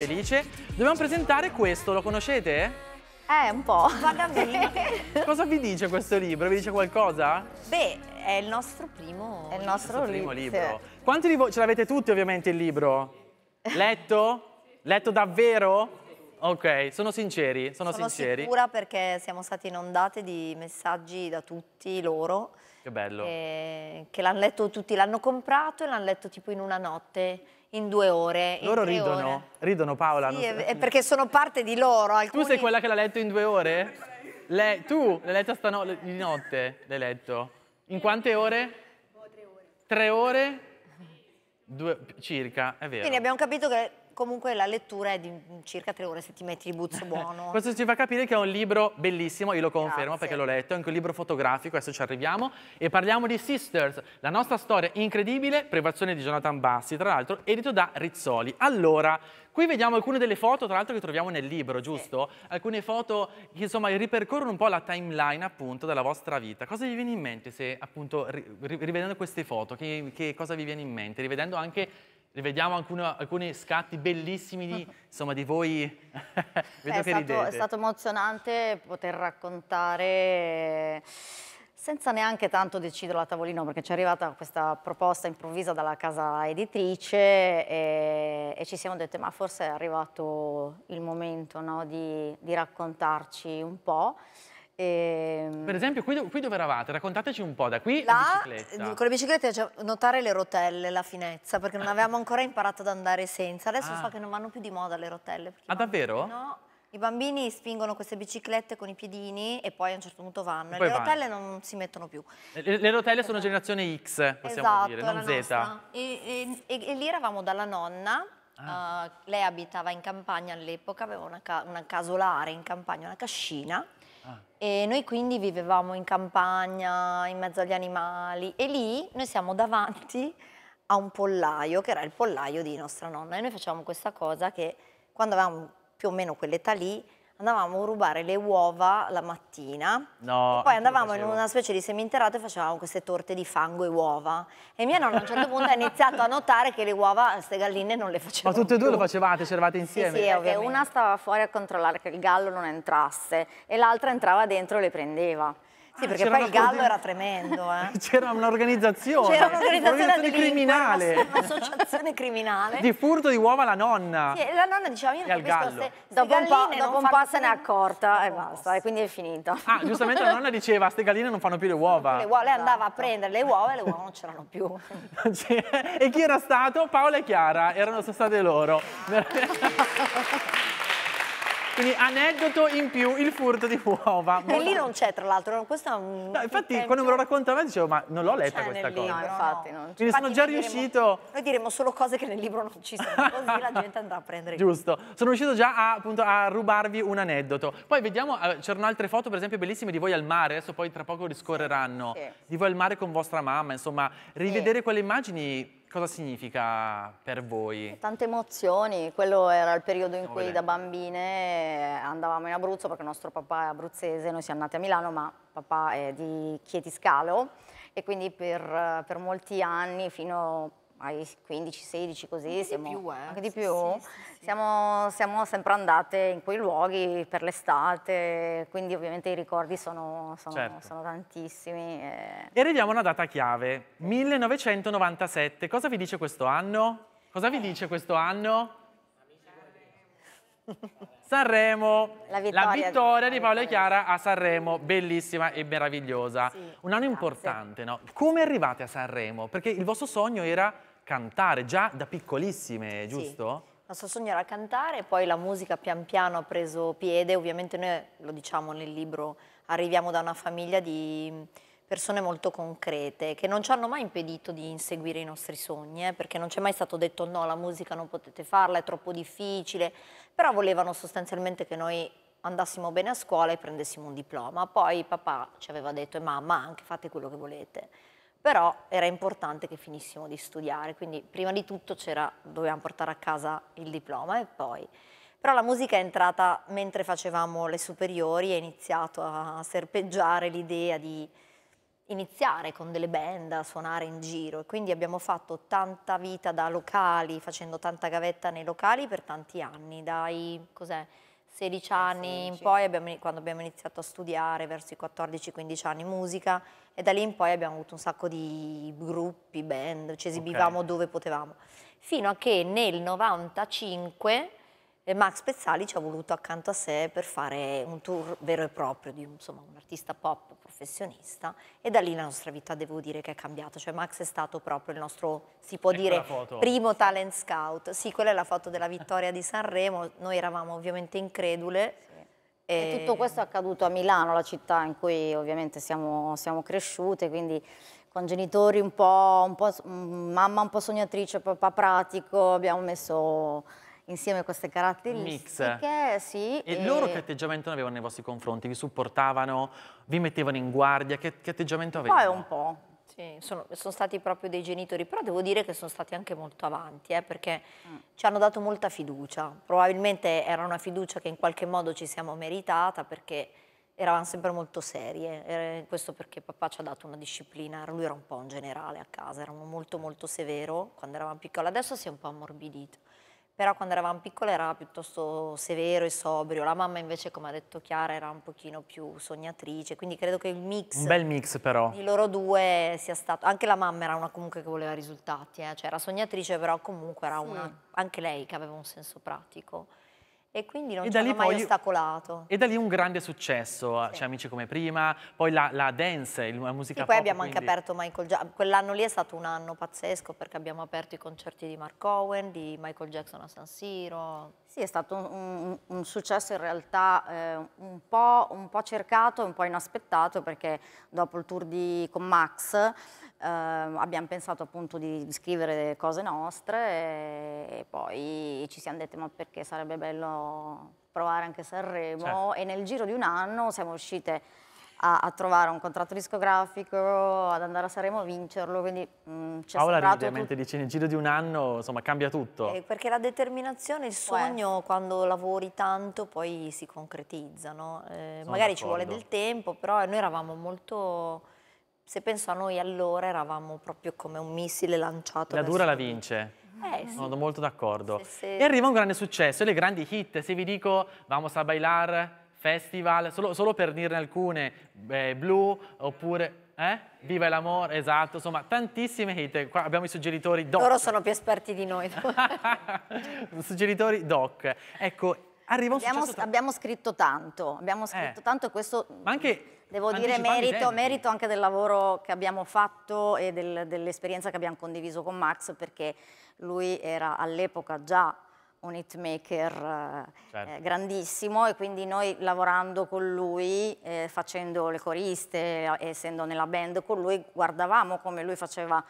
Felice, dobbiamo presentare questo, lo conoscete? Eh, un po'. Vagamente. Cosa vi dice questo libro? Vi dice qualcosa? Beh, è il nostro primo, libro. è il nostro il primo libro. Quanti di voi ce l'avete tutti ovviamente il libro? Letto? Letto davvero? Ok, sono sinceri, sono, sono sinceri. Sono sicura perché siamo state inondate di messaggi da tutti loro. Che bello. Eh, che l'hanno letto tutti, l'hanno comprato e l'hanno letto tipo in una notte in due ore. Loro ridono, ore. ridono Paola. Sì, non... perché sono parte di loro. Alcuni... Tu sei quella che l'ha letto in due ore? Le... Tu l'hai letta stanotte, di notte l'hai letto. In quante ore? Tre ore? Tre ore? Due, circa, è vero. Quindi abbiamo capito che comunque la lettura è di circa tre ore se ti metti di buzzo buono. Questo ci fa capire che è un libro bellissimo, io lo confermo Grazie. perché l'ho letto, è anche un libro fotografico, adesso ci arriviamo, e parliamo di Sisters, la nostra storia incredibile, prefazione di Jonathan Bassi, tra l'altro, edito da Rizzoli. Allora, Qui vediamo alcune delle foto, tra l'altro, che troviamo nel libro, giusto? Sì. Alcune foto che insomma ripercorrono un po' la timeline appunto della vostra vita. Cosa vi viene in mente se appunto rivedendo queste foto? Che, che cosa vi viene in mente? Rivedendo anche rivediamo alcune, alcuni scatti bellissimi di, insomma, di voi. Vedo è, che stato, è stato emozionante poter raccontare senza neanche tanto decidere la tavolino perché ci è arrivata questa proposta improvvisa dalla casa editrice e, e ci siamo dette ma forse è arrivato il momento no, di, di raccontarci un po' E... Ehm, per esempio, qui, qui, dove eravate? Raccontateci un po', da qui la, Con le biciclette cioè, notare le rotelle, la finezza, perché non avevamo ancora imparato ad andare senza. Adesso ah. so che non vanno più di moda le rotelle. Ah, davvero? No. I bambini spingono queste biciclette con i piedini e poi a un certo punto vanno. E le vanno. rotelle non si mettono più. Le, le rotelle sono generazione X, possiamo esatto, dire, non Z. E, e, e lì eravamo dalla nonna Ah. Uh, lei abitava in campagna all'epoca, aveva una, ca una, casolare in campagna, una cascina Ah. E noi quindi vivevamo in campagna, in mezzo agli animali e lì noi siamo davanti a un pollaio che era il pollaio di nostra nonna e noi facevamo questa cosa che quando avevamo più o meno quell'età lì andavamo a rubare le uova la mattina no, poi andavamo in una specie di seminterrato e facevamo queste torte di fango e uova e mia nonna a un certo punto ha iniziato a notare che le uova, queste galline non le facevamo Ma tutte e due lo facevate? C'eravate insieme? Sì, sì eh, ovviamente. una stava fuori a controllare che il gallo non entrasse e l'altra entrava dentro e le prendeva sì, ah, perché poi il gallo era tremendo. Eh. C'era un'organizzazione. C'era un'organizzazione criminale. Un'associazione criminale. Di furto di uova alla nonna. Sì, la nonna diceva io non capisco se, dopo un po', dopo un po se n'è accorta e basta, e quindi è finito. Ah, giustamente la nonna diceva ste galline non fanno più le uova. Le uova, lei esatto. andava a prendere le uova e le uova non c'erano più. e chi era stato? Paola e Chiara, erano state loro. Quindi aneddoto in più il furto di uova. E lì non c'è, tra l'altro, questo è un... No, infatti un quando me lo raccontava dicevo, ma non l'ho letta questa cosa. No, infatti non Quindi infatti sono già diremo, riuscito... Noi diremo solo cose che nel libro non ci sono, così la gente andrà a prendere... Giusto. Sono riuscito già a, appunto, a rubarvi un aneddoto. Poi vediamo, eh, c'erano altre foto, per esempio, bellissime di voi al mare, adesso poi tra poco riscorreranno, sì. di voi al mare con vostra mamma, insomma, rivedere sì. quelle immagini Cosa significa per voi? Eh, tante emozioni, quello era il periodo in Stiamo cui vedendo. da bambine eh, andavamo in Abruzzo perché il nostro papà è abruzzese, noi siamo nati a Milano ma papà è di Chietiscalo e quindi per, eh, per molti anni fino ai 15, 16 così, anche siamo, di più, eh. anche di più. Sì, sì, sì, siamo, siamo, sempre andate in quei luoghi per l'estate, quindi ovviamente i ricordi sono, sono, certo. sono tantissimi. E... Eh. e... arriviamo a una data chiave, 1997, cosa vi dice questo anno? Cosa vi dice questo anno? Sanremo, la vittoria, la vittoria di Paolo e Chiara a Sanremo, bellissima e meravigliosa. Sì, un anno grazie. importante, no? Come arrivate a Sanremo? Perché il vostro sogno era cantare già da piccolissime, giusto? Sì. Il nostro sogno era cantare, poi la musica pian piano ha preso piede, ovviamente noi lo diciamo nel libro, arriviamo da una famiglia di persone molto concrete che non ci hanno mai impedito di inseguire i nostri sogni, eh, perché non c'è mai stato detto no, la musica non potete farla, è troppo difficile, però volevano sostanzialmente che noi andassimo bene a scuola e prendessimo un diploma, poi papà ci aveva detto e eh, mamma anche fate quello che volete però era importante che finissimo di studiare, quindi prima di tutto dovevamo portare a casa il diploma e poi... Però la musica è entrata mentre facevamo le superiori, è iniziato a serpeggiare l'idea di iniziare con delle band a suonare in giro quindi abbiamo fatto tanta vita da locali, facendo tanta gavetta nei locali per tanti anni, dai cos'è? 16 eh, anni 16. in poi, abbiamo, quando abbiamo iniziato a studiare verso i 14-15 anni musica e da lì in poi abbiamo avuto un sacco di gruppi, band, ci esibivamo okay. dove potevamo. Fino a che nel 95 e Max Pezzali ci ha voluto accanto a sé per fare un tour vero e proprio di insomma, un artista pop professionista e da lì la nostra vita devo dire che è cambiata, cioè Max è stato proprio il nostro, si può ecco dire, primo talent scout, sì quella è la foto della vittoria di Sanremo, noi eravamo ovviamente incredule. e tutto questo è accaduto a Milano, la città in cui ovviamente siamo, siamo cresciute, quindi con genitori un po', un po', mm, mamma un po' sognatrice, papà pratico, abbiamo messo insieme a queste caratteristiche. Sì, e, e, loro che atteggiamento avevano nei vostri confronti? Vi supportavano? Vi mettevano in guardia? Che, che atteggiamento avevano? Poi un po'. Sì, sono, sono, stati proprio dei genitori, però devo dire che sono stati anche molto avanti, eh, perché mm. ci hanno dato molta fiducia. Probabilmente era una fiducia che in qualche modo ci siamo meritata, perché eravamo sempre molto serie, questo perché papà ci ha dato una disciplina, lui era un po' un generale a casa, era molto molto severo quando eravamo piccoli, adesso si è un po' ammorbidito però quando eravamo piccole era piuttosto severo e sobrio, la mamma invece come ha detto Chiara era un pochino più sognatrice, quindi credo che il mix, un bel mix però. di loro due sia stato, anche la mamma era una comunque che voleva risultati, eh? cioè era sognatrice però comunque era sì. una, anche lei che aveva un senso pratico. E quindi non ci hanno mai poi, ostacolato. E da lì un grande successo, ah, sì. cioè Amici come prima, poi la, la dance, la musica sì, pop, poi abbiamo quindi... anche aperto Michael Jackson, quell'anno lì è stato un anno pazzesco perché abbiamo aperto i concerti di Mark Owen, di Michael Jackson a San Siro. Sì, è stato un, un, successo in realtà eh, un, po', un po' cercato e un po' inaspettato perché dopo il tour di, con Max eh, abbiamo pensato appunto di, scrivere cose nostre e, poi ci siamo dette ma perché sarebbe bello provare anche Sanremo certo. e nel giro di un anno siamo riuscite a, a, trovare un contratto discografico, ad andare a Sanremo a vincerlo, quindi mh, mm, c'è Paola ride tut... mentre dice nel giro di un anno insomma cambia tutto. Eh, perché la determinazione, il sogno quando lavori tanto poi si concretizza, no? eh, magari ci vuole del tempo, però eh, noi eravamo molto se penso a noi allora eravamo proprio come un missile lanciato. La dura la vince. Eh, sì. Sono molto d'accordo. Sì, sì. E arriva un grande successo, le grandi hit. Se vi dico Vamos a bailar, Festival, solo, solo per dirne alcune, eh, Blue, oppure... Eh? Viva l'amore, esatto, insomma, tantissime hit. Qua abbiamo i suggeritori doc. Loro sono più esperti di noi. suggeritori doc. Ecco, Arriva un abbiamo, tanto. abbiamo scritto tanto, abbiamo eh. scritto eh. tanto e questo... Ma anche Devo dire merito, cioè, merito, anche del lavoro che abbiamo fatto e del, dell'esperienza che abbiamo condiviso con Max perché lui era all'epoca già un hitmaker eh, certo. eh, grandissimo e quindi noi lavorando con lui, eh, facendo le coriste, eh, essendo nella band con lui, guardavamo come lui faceva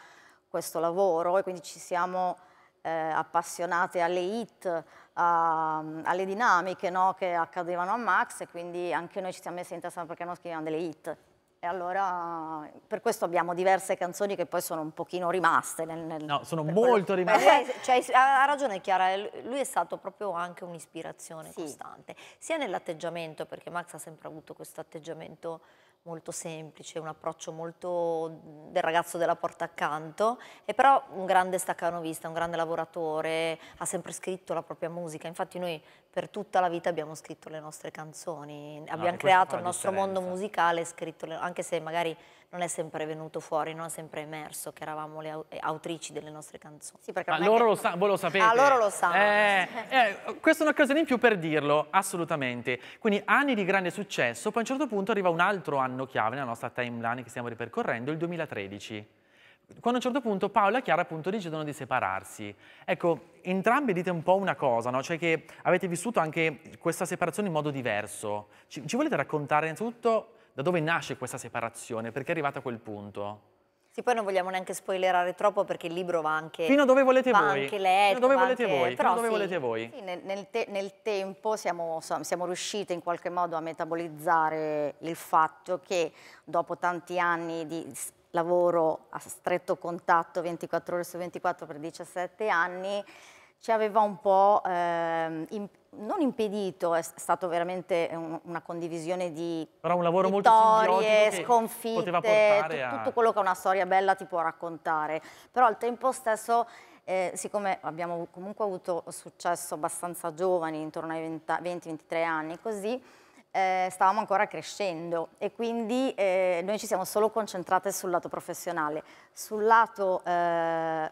questo lavoro e quindi ci siamo eh, appassionate alle hit, a, alle dinamiche no, che accadevano a Max e quindi anche noi ci siamo messi in testa perché non scrivevano delle hit. E allora per questo abbiamo diverse canzoni che poi sono un pochino rimaste. Nel, nel, no, sono molto quello... rimaste. Eh, cioè, ha ragione Chiara, eh, lui è stato proprio anche un'ispirazione sì. costante, sia nell'atteggiamento, perché Max ha sempre avuto questo atteggiamento molto semplice, un approccio molto del ragazzo della porta accanto, è però un grande staccanovista, un grande lavoratore, ha sempre scritto la propria musica, infatti noi per tutta la vita abbiamo scritto le nostre canzoni, abbiamo creato il nostro differenza. mondo musicale, le, anche se magari non è sempre venuto fuori, non è sempre emerso che eravamo le eh, autrici delle nostre canzoni. Sì, Ma loro che... lo, sa voi lo sapete. Ah, loro lo sanno. Eh, eh, questa è un'occasione in più per dirlo, assolutamente. Quindi anni di grande successo, poi a un certo punto arriva un altro anno chiave nella nostra timeline che stiamo ripercorrendo, il 2013 quando a un certo punto Paolo e Chiara appunto decidono di separarsi. Ecco, entrambi dite un po' una cosa, no? cioè che avete vissuto anche questa separazione in modo diverso. Ci, ci volete raccontare innanzitutto da dove nasce questa separazione, perché è arrivata a quel punto? Sì, poi non vogliamo neanche spoilerare troppo perché il libro va anche... Fino a dove volete voi. Anche letto, dove volete anche... voi. Però dove sì, volete voi. Sì, nel, nel, te, nel, tempo siamo, siamo riusciti in qualche modo a metabolizzare il fatto che dopo tanti anni di lavoro a stretto contatto 24 ore su 24 per 17 anni, ci aveva un po' eh, imp non impedito, è stato veramente un, una condivisione di Però un lavoro vittorie, sconfitte, a... tutto quello che una storia bella ti può raccontare. Però al tempo stesso, eh, siccome abbiamo comunque avuto successo abbastanza giovani, intorno ai 20-23 anni, così, eh, stavamo ancora crescendo e quindi eh, noi ci siamo solo concentrate sul lato professionale. Sul lato eh,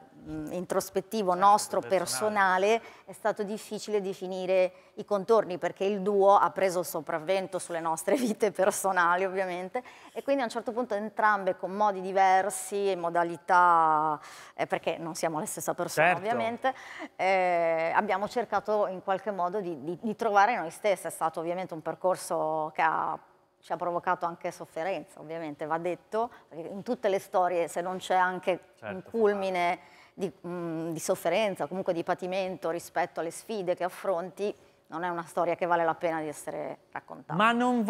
introspettivo certo, nostro, personale. personale, è stato difficile definire i contorni perché il duo ha preso il sopravvento sulle nostre vite personali ovviamente e quindi a un certo punto entrambe con modi diversi e modalità, eh, perché non siamo la stessa persona certo. ovviamente, eh, abbiamo cercato in qualche modo di, di, di trovare noi stesse, è stato ovviamente un percorso evento che ha ci ha provocato anche sofferenza, ovviamente, va detto, perché in tutte le storie se non c'è anche certo, un culmine certo. di, mh, di, sofferenza, comunque di patimento rispetto alle sfide che affronti, non è una storia che vale la pena di essere raccontata. Ma non